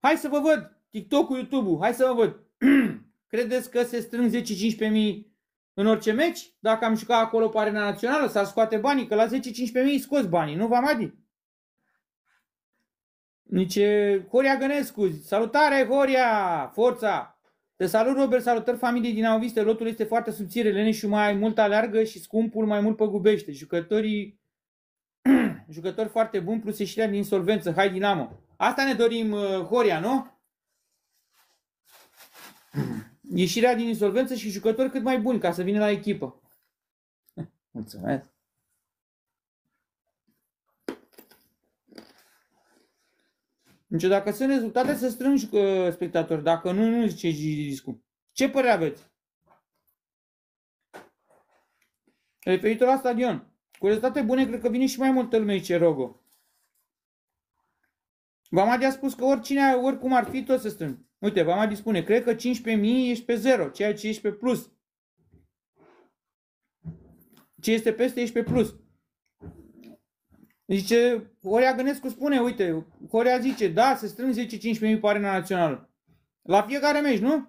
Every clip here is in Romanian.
Hai să vă văd TikTok cu YouTube-ul. Hai să vă văd. Credeți că se strâng 10-15 mii în orice meci? Dacă am jucat acolo pe arena națională, s-ar scoate banii, că la 10-15 mii scoți banii, nu v-am mai Nici eh, Horia Gănescu, salutare Horia, forța! Te salut Robert, salutări familiei din Auviste, lotul este foarte subțire, leneșul mai mult aleargă și scumpul mai mult păgubește. Jucătorii, jucători foarte buni plus ieșirea din insolvență, hai Dinamo! Asta ne dorim, uh, Horia, nu? Ieșirea din insolvență și jucători cât mai buni ca să vină la echipă. Mulțumesc! Deci dacă sunt rezultate, să strângi uh, spectatori. Dacă nu, nu zice riscul. Ce părere aveți? Referitor la stadion. Cu rezultate bune, cred că vine și mai multă lume, ce Rogo. Vama de a spus că oricine, oricum ar fi, tot să strâng. Uite, Vama spune, cred că 15.000 ești pe 0, ceea ce ești pe plus. Ce este peste, ești pe plus. Zice, Horia Gănescu spune, uite, Horia zice, da, se strâng 10-15.000 pe arena națională. La fiecare meci, nu?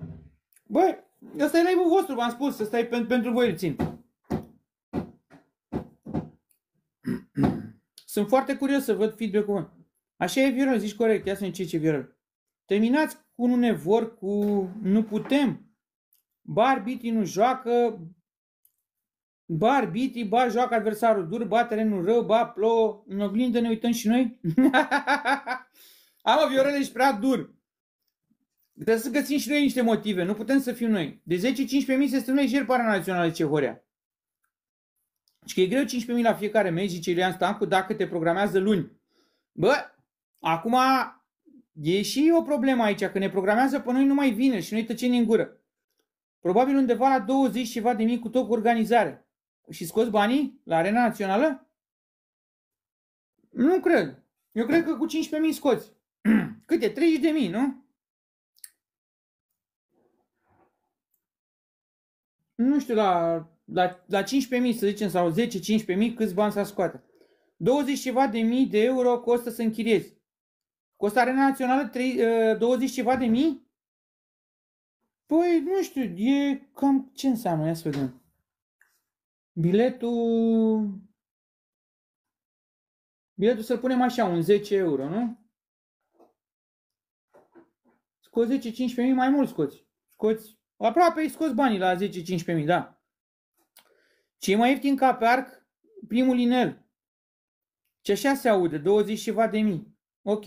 Băi, ăsta e live vostru, v-am spus, ăsta e pen- pentru voi, îl țin. Sunt foarte curios să văd feedback-ul Așa e Viorel, zici corect, ia să ne ce Viorel. Terminați cu un nevor, cu nu putem. Ba nu joacă, ba ba joacă adversarul dur, ba terenul rău, ba plouă. În oglindă ne uităm și noi? Am Viorel, ești prea dur. Trebuie să găsim și noi niște motive. Nu putem să fim noi. De 10-15 mii se strânește ieri paranaționale vorea. Și deci că e greu 15.000 la fiecare meci, zice Ilian Stancu, dacă te programează luni. Bă, Acum e și o problemă aici, că ne programează pe noi numai vineri și noi tăcem în gură. Probabil undeva la 20 ceva de mii cu tot cu organizare. Și scoți banii la Arena Națională? Nu cred. Eu cred că cu 15.000 scoți. Câte? 30.000, nu? Nu știu, la, la, la 15.000 să zicem, sau 10-15.000, câți bani s-a scoate. 20 ceva de mii de euro costă să închiriezi. Costarea națională 3, 20 ă, ceva de mii? Păi, nu știu, e cam ce înseamnă, ia să vedem. Biletul... Biletul să-l punem așa, un 10 euro, nu? Scoți 10-15 mii, mai mult scoți. Scoți, aproape îi scoți banii la 10-15 mii, da. Ce mai ieftin ca pe arc? Primul inel. Ce așa se aude, 20 ceva de mii. Ok.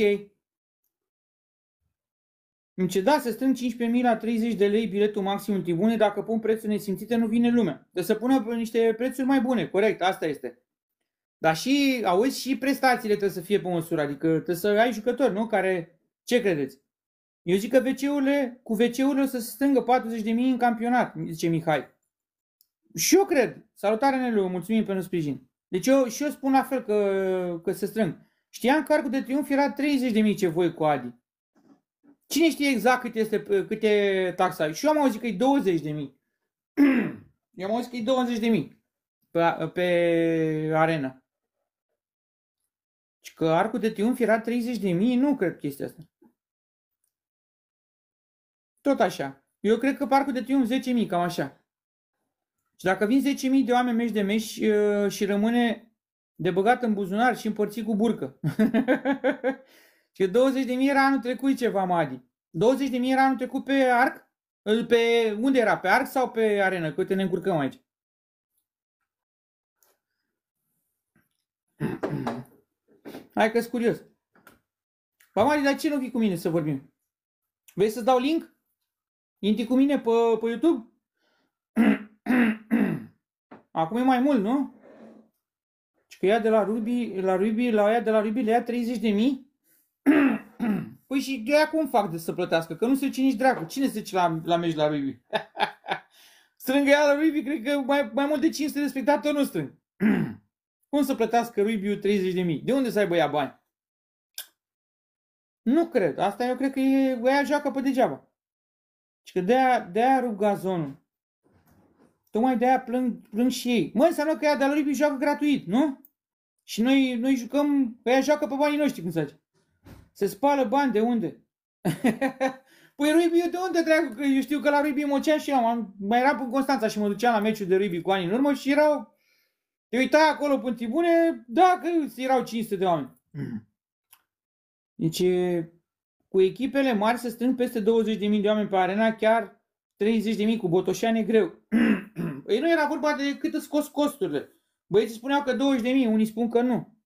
Îmi da, să strâng 15.000 la 30 de lei biletul maxim în tribune, dacă pun prețuri nesimțite nu vine lumea. Deci să pună niște prețuri mai bune, corect, asta este. Dar și, auzi, și prestațiile trebuie să fie pe măsură, adică trebuie să ai jucători, nu? Care, ce credeți? Eu zic că wc cu wc o să se stângă 40.000 în campionat, zice Mihai. Și eu cred. Salutare, Nelu, mulțumim pentru sprijin. Deci eu, și eu spun la fel că, că se strâng. Știam că arcul de triumf era 30.000 ce voi cu Adi. Cine știe exact cât este, câte taxa Și eu am auzit că e 20 de mii. Eu am auzit că e 20 de mii pe, pe arena. Și că arcul de triunf era 30 de mii, nu cred chestia asta. Tot așa. Eu cred că parcul de triunf 10 mii, cam așa. Și dacă vin 10 mii de oameni meci de meci și, uh, și rămâne de băgat în buzunar și împărțit cu burcă. Și 20 de mii era anul trecut ceva, Madi. 20 de mii era anul trecut pe arc? Pe unde era? Pe arc sau pe arenă? Că te ne încurcăm aici. Hai că-s curios. Ba, Madi, dar ce nu vii cu mine să vorbim? Vrei să-ți dau link? Intri cu mine pe, pe YouTube? Acum e mai mult, nu? Și deci că ia de la Ruby, la Ruby, la aia de la Ruby le ia 30 de mii Păi și de acum fac de să plătească, că nu se duce nici dracu. Cine se duce la, la meci la Ruby? strângă ea la Ruby, cred că mai, mai mult de 500 de spectatori nu strâng. Cum să plătească ruby 30 de mii? De unde să aibă ea bani? Nu cred. Asta eu cred că e, ea joacă pe degeaba. Și deci că de-aia, de-aia rup gazonul. Tocmai de-aia plâng, plâng și ei. Mă, înseamnă că ea de la Ruby joacă gratuit, nu? Și noi, noi jucăm, ea joacă pe banii noștri, cum să zice. Se spală bani de unde? păi rugby eu de unde dracu? Că eu știu că la rugby mă și eu. Am, mai eram în Constanța și mă duceam la meciul de rugby cu ani în urmă și erau... Te uitai acolo pe tribune, da, că erau 500 de oameni. Mm. Deci, cu echipele mari se strâng peste 20.000 de oameni pe arena, chiar 30.000 cu Botoșani e greu. Ei păi nu era vorba de cât îți scos costurile. Băieții spuneau că 20.000, unii spun că nu.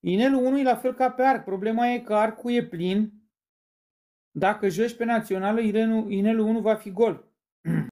Inelul 1 e la fel ca pe arc. Problema e că arcul e plin. Dacă joci pe națională, inelul 1 va fi gol.